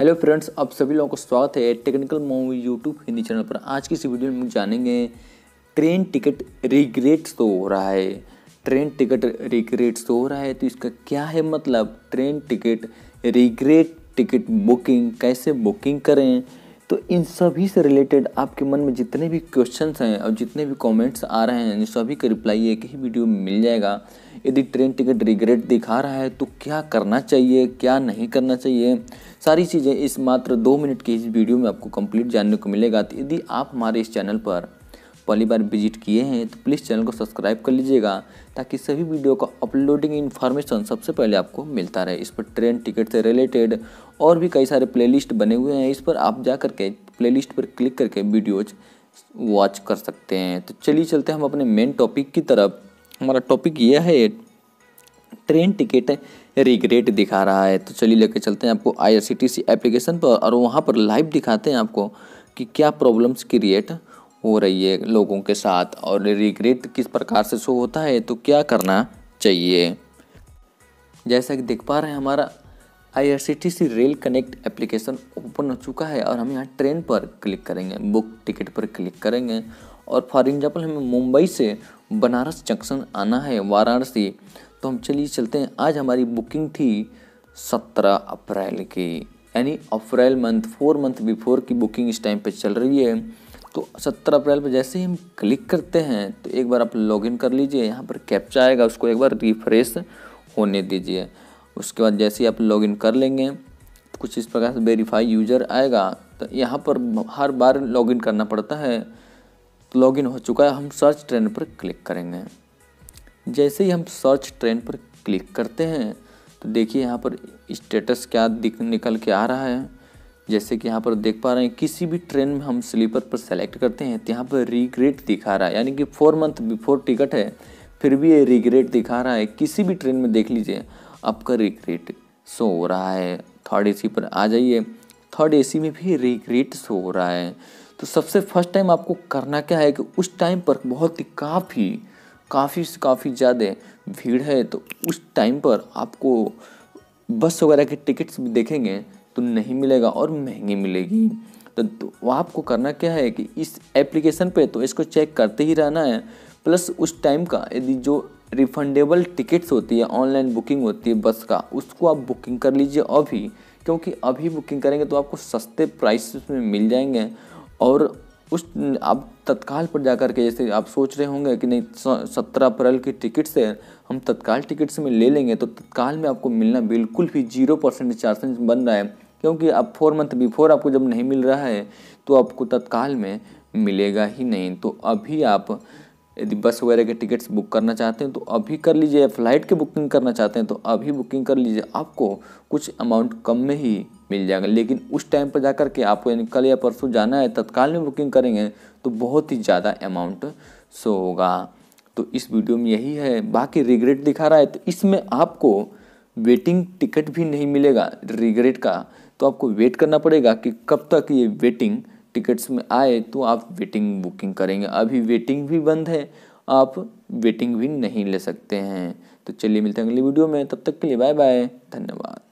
Hello friends आप सभी लोगों को स्वागत है technical movie YouTube Hindi channel पर आज की इस वीडियो में हम जानेंगे ट्रेन टिकट रिग्रेट तो हो रहा है ट्रेन टिकट रिग्रेट तो हो रहा है तो इसका क्या है मतलब train ticket regret ticket booking कैसे बुकिंग करें तो इन सभी से रिलेटेड आपके मन में जितने भी क्वेश्चंस हैं और जितने भी कमेंट्स आ रहे हैं इन सभी का रिप्लाई एक ही वीडियो में मिल जाएगा यदि ट्रेन टिकट रिग्रेट दिखा रहा है तो क्या करना चाहिए क्या नहीं करना चाहिए सारी चीज़ें इस मात्र दो मिनट की इस वीडियो में आपको कंप्लीट जानने को मिलेगा तो यदि आप हमारे इस चैनल पर पहली बार विजिट किए हैं तो प्लीज़ चैनल को सब्सक्राइब कर लीजिएगा ताकि सभी वीडियो का अपलोडिंग इन्फॉर्मेशन सबसे पहले आपको मिलता रहे इस पर ट्रेन टिकट से रिलेटेड और भी कई सारे प्लेलिस्ट बने हुए हैं इस पर आप जा करके प्लेलिस्ट पर क्लिक करके वीडियोज वॉच कर सकते हैं तो चलिए चलते हम अपने मेन टॉपिक की तरफ हमारा टॉपिक यह है ट्रेन टिकट रिग्रेट दिखा रहा है तो चलिए लेकर चलते हैं आपको आई एप्लीकेशन पर और वहाँ पर लाइव दिखाते हैं आपको कि क्या प्रॉब्लम्स क्रिएट हो रही है लोगों के साथ और रिग्रेट किस प्रकार से शो होता है तो क्या करना चाहिए जैसा कि देख पा रहे हैं हमारा I rail connect application open हो चुका है और हम यहाँ ट्रेन पर क्लिक करेंगे बुक टिकट पर क्लिक करेंगे और फॉर एग्जाम्पल हमें मुंबई से बनारस जंक्शन आना है वाराणसी तो हम चलिए चलते हैं आज हमारी बुकिंग थी सत्रह अप्रैल की यानी April month four month before की बुकिंग इस टाइम पे चल रही है तो 17 अप्रैल पर जैसे ही हम क्लिक करते हैं तो एक बार आप लॉगिन कर लीजिए यहाँ पर कैप्चा आएगा उसको एक बार रिफ्रेश होने दीजिए उसके बाद जैसे ही आप लॉगिन कर लेंगे तो कुछ इस प्रकार से वेरीफाई यूज़र आएगा तो यहाँ पर हर बार लॉगिन करना पड़ता है तो लॉगिन हो चुका है हम सर्च ट्रेंड पर क्लिक करेंगे जैसे ही हम सर्च ट्रेंड पर क्लिक करते हैं तो देखिए यहाँ पर स्टेटस क्या दिख निकल के आ रहा है जैसे कि यहाँ पर देख पा रहे हैं किसी भी ट्रेन में हम स्लीपर पर सेलेक्ट करते हैं तो यहाँ पर रिग्रेट दिखा रहा है यानी कि फोर मंथ बिफोर टिकट है फिर भी ये रिग्रेट दिखा रहा है किसी भी ट्रेन में देख लीजिए आपका रिग्रेट शो हो रहा है थर्ड ए पर आ जाइए थर्ड ए में भी रिग्रेट शो हो रहा है तो सबसे फर्स्ट टाइम आपको करना क्या है कि उस टाइम पर बहुत ही काफ़ी काफ़ी से काफ़ी ज़्यादा भीड़ है तो उस टाइम पर आपको बस वगैरह के टिकट्स भी देखेंगे आपको नहीं मिलेगा और महंगी मिलेगी हम्म। तो, तो वह आपको करना क्या है कि इस एप्लीकेशन पे तो इसको चेक करते ही रहना है प्लस उस टाइम का यदि जो रिफंडेबल टिकट्स होती है ऑनलाइन बुकिंग होती है बस का उसको आप बुकिंग कर लीजिए अभी क्योंकि अभी बुकिंग करेंगे तो आपको सस्ते प्राइस में मिल जाएंगे और उस आप तत्काल पर जा कर के जैसे आप सोच रहे होंगे कि नहीं सत्रह अप्रैल की टिकट्स है हम तत्काल टिकट्स में ले लेंगे तो तत्काल में आपको मिलना बिल्कुल भी जीरो परसेंट चार्जेस बन रहा है क्योंकि अब फोर मंथ बिफोर आपको जब नहीं मिल रहा है तो आपको तत्काल में मिलेगा ही नहीं तो अभी आप यदि बस वगैरह के टिकट्स बुक करना चाहते हैं तो अभी कर लीजिए फ़्लाइट की बुकिंग करना चाहते हैं तो अभी बुकिंग कर लीजिए आपको कुछ अमाउंट कम में ही मिल जाएगा लेकिन उस टाइम पर जा के आपको यानी कल या परसों जाना है तत्काल में बुकिंग करेंगे तो बहुत ही ज़्यादा अमाउंट सो होगा तो इस वीडियो में यही है बाकी रिग्रेट दिखा रहा है तो इसमें आपको वेटिंग टिकट भी नहीं मिलेगा रिग्रेट का तो आपको वेट करना पड़ेगा कि कब तक ये वेटिंग टिकट्स में आए तो आप वेटिंग बुकिंग करेंगे अभी वेटिंग भी बंद है आप वेटिंग भी नहीं ले सकते हैं तो चलिए मिलते हैं अगली वीडियो में तब तक के लिए बाय बाय धन्यवाद